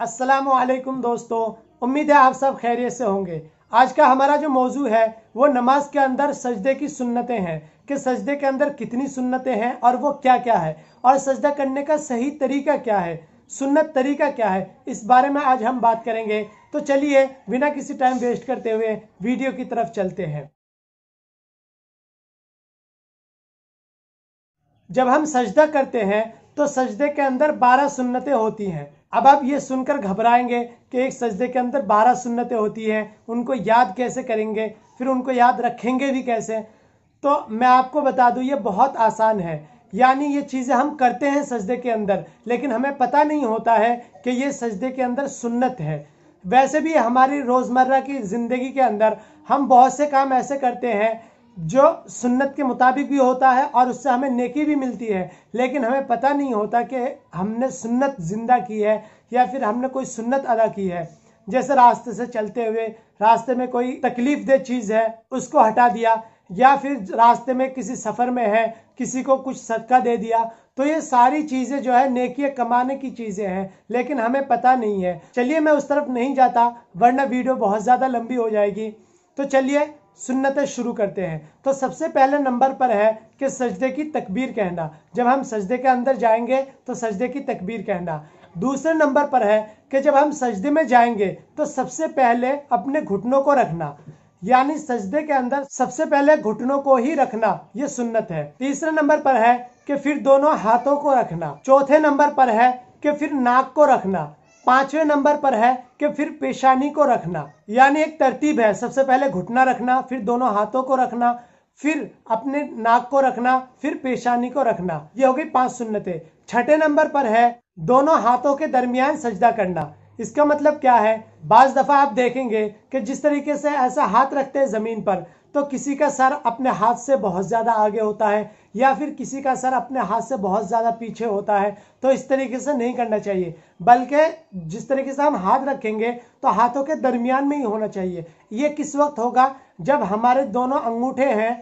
असलम दोस्तों उम्मीद है आप सब खैरियत से होंगे आज का हमारा जो मौजू है वो नमाज के अंदर सजदे की सुन्नतें हैं कि सजदे के अंदर कितनी सुन्नतें हैं और वो क्या क्या है और सजदा करने का सही तरीका क्या है सुन्नत तरीका क्या है इस बारे में आज हम बात करेंगे तो चलिए बिना किसी टाइम वेस्ट करते हुए वीडियो की तरफ चलते हैं जब हम सजदा करते हैं तो सजदे के अंदर बारह सुन्नतें होती हैं अब आप ये सुनकर घबराएंगे कि एक सजदे के अंदर बारह सुन्नतें होती हैं उनको याद कैसे करेंगे फिर उनको याद रखेंगे भी कैसे तो मैं आपको बता दूँ ये बहुत आसान है यानी ये चीज़ें हम करते हैं सजदे के अंदर लेकिन हमें पता नहीं होता है कि ये सजदे के अंदर सुन्नत है वैसे भी हमारी रोज़मर्रा की ज़िंदगी के अंदर हम बहुत से काम ऐसे करते हैं जो सुन्नत के मुताबिक भी होता है और उससे हमें नेकी भी मिलती है लेकिन हमें पता नहीं होता कि हमने सुन्नत ज़िंदा की है या फिर हमने कोई सुन्नत अदा की है जैसे रास्ते से चलते हुए रास्ते में कोई तकलीफ दे चीज़ है उसको हटा दिया या फिर रास्ते में किसी सफ़र में है किसी को कुछ सदका दे दिया तो ये सारी चीज़ें जो है नेकिया कमाने की चीज़ें हैं लेकिन हमें पता नहीं है चलिए मैं उस तरफ नहीं जाता वरना वीडियो बहुत ज़्यादा लंबी हो जाएगी तो चलिए सुन्नतें शुरू करते हैं तो सबसे पहले नंबर पर है कि सजदे की तकबीर कहना जब हम सजदे के अंदर जाएंगे तो सजदे की तकबीर कहना दूसरे नंबर पर है कि जब हम सजदे में जाएंगे तो सबसे पहले अपने घुटनों को रखना यानी सजदे के अंदर सबसे पहले घुटनों को ही रखना ये सुन्नत है तीसरे नंबर पर है कि फिर दोनों हाथों को रखना चौथे नंबर पर है कि फिर नाक को रखना पांचवें नंबर पर है कि फिर पेशानी को रखना यानी एक तरतीब है सबसे पहले घुटना रखना फिर दोनों हाथों को रखना फिर अपने नाक को रखना फिर पेशानी को रखना ये हो गई पांच सुन्नतें छठे नंबर पर है दोनों हाथों के दरमियान सजदा करना इसका मतलब क्या है बाज दफा आप देखेंगे कि जिस तरीके से ऐसा हाथ रखते हैं जमीन पर तो किसी का सर अपने हाथ से बहुत ज़्यादा आगे होता है या फिर किसी का सर अपने हाथ से बहुत ज़्यादा पीछे होता है तो इस तरीके से नहीं करना चाहिए बल्कि जिस तरीके से हम हाथ रखेंगे तो हाथों के दरमियान में ही होना चाहिए ये किस वक्त होगा जब हमारे दोनों अंगूठे हैं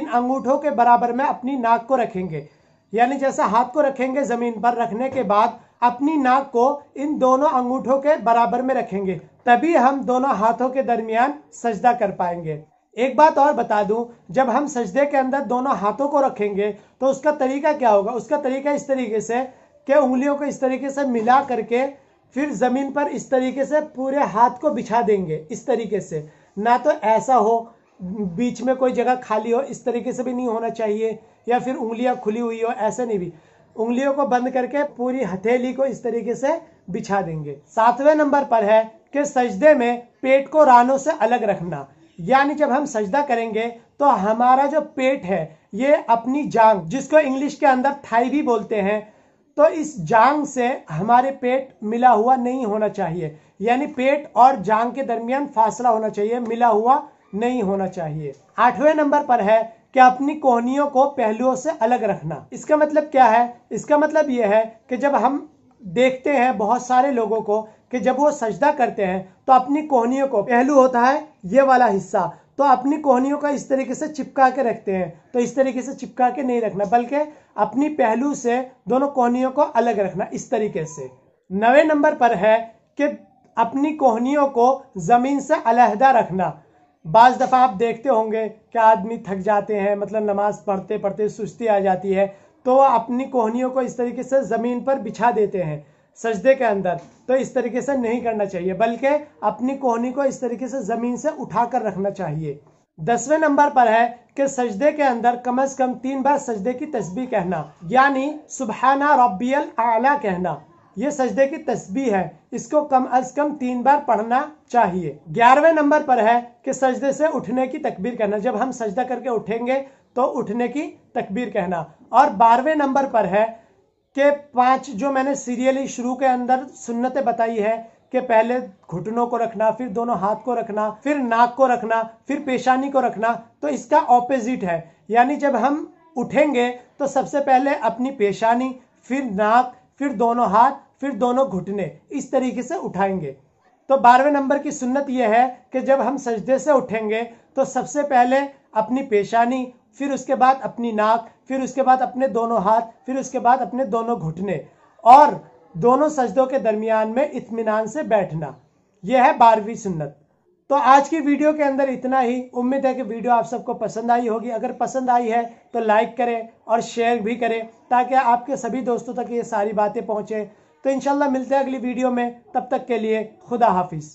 इन अंगूठों के बराबर में अपनी नाक को रखेंगे यानी जैसा हाथ को रखेंगे ज़मीन पर रखने के बाद अपनी नाक को इन दोनों अंगूठों के बराबर में रखेंगे तभी हम दोनों हाथों के दरमियान सजदा कर पाएंगे एक बात और बता दूं जब हम सजदे के अंदर दोनों हाथों को रखेंगे तो उसका तरीका क्या होगा उसका तरीका इस तरीके से कि उंगलियों को इस तरीके से मिला करके फिर ज़मीन पर इस तरीके से पूरे हाथ को बिछा देंगे इस तरीके से ना तो ऐसा हो बीच में कोई जगह खाली हो इस तरीके से भी नहीं होना चाहिए या फिर उंगलियां खुली हुई हो ऐसे नहीं भी उंगलियों को बंद करके पूरी हथेली को इस तरीके से बिछा देंगे सातवें नंबर पर है कि सजदे में पेट को रानों से अलग रखना यानी जब हम सजदा करेंगे तो हमारा जो पेट है ये अपनी जांग जिसको इंग्लिश के अंदर थाई भी बोलते हैं तो इस जांग से हमारे पेट मिला हुआ नहीं होना चाहिए यानी पेट और जांग के दरमियान फासला होना चाहिए मिला हुआ नहीं होना चाहिए आठवें नंबर पर है कि अपनी कोहनियों को पहलुओं से अलग रखना इसका मतलब क्या है इसका मतलब यह है कि जब हम देखते हैं बहुत सारे लोगों को कि जब वो सजदा करते हैं तो अपनी कोहनियों को पहलू होता है ये वाला हिस्सा तो अपनी कोहनियों का इस तरीके से चिपका के रखते हैं तो इस तरीके से चिपका के नहीं रखना बल्कि अपनी पहलू से दोनों कोहनियों को अलग रखना इस तरीके से नवे नंबर पर है कि अपनी कोहनियों को ज़मीन से अलहदा रखना बाज़ दफ़ा आप देखते होंगे कि आदमी थक जाते हैं मतलब नमाज़ पढ़ते पढ़ते सुस्ती आ जाती है तो अपनी कोहनियों को इस तरीके से ज़मीन पर बिछा देते हैं सजदे के अंदर तो इस तरीके से नहीं करना चाहिए बल्कि अपनी कोहनी को इस तरीके से ज़मीन से उठा कर रखना चाहिए दसवें नंबर पर है कि सजदे के अंदर कम अज़ कम तीन बार सजदे की तस्बी कहना यानी सुबहाना रबियल आला कहना ये सजदे की तस्बी है इसको कम अज कम तीन बार पढ़ना चाहिए ग्यारहवें नंबर पर है कि सजदे से उठने की तकबीर करना जब हम सजदा करके उठेंगे तो उठने की तकबीर कहना और बारहवें नंबर पर है कि पांच जो मैंने सीरियली शुरू के अंदर सुन्नतें बताई है कि पहले घुटनों को रखना फिर दोनों हाथ को रखना फिर नाक को रखना फिर पेशानी को रखना तो इसका ऑपोजिट है यानी जब हम उठेंगे तो सबसे पहले अपनी पेशानी फिर नाक फिर दोनों हाथ फिर दोनों घुटने इस तरीके से उठाएंगे तो बारहवें नंबर की सुन्नत यह है कि जब हम सजदे से उठेंगे तो सबसे पहले अपनी पेशानी फिर उसके बाद अपनी नाक फिर उसके बाद अपने दोनों हाथ फिर उसके बाद अपने दोनों घुटने और दोनों सजदों के दरमियान में इतमान से बैठना यह है बारहवीं सुन्नत तो आज की वीडियो के अंदर इतना ही उम्मीद है कि वीडियो आप सबको पसंद आई होगी अगर पसंद आई है तो लाइक करें और शेयर भी करें ताकि आपके सभी दोस्तों तक ये सारी बातें पहुँचें तो इनशाला मिलते हैं अगली वीडियो में तब तक के लिए खुदा हाफिज़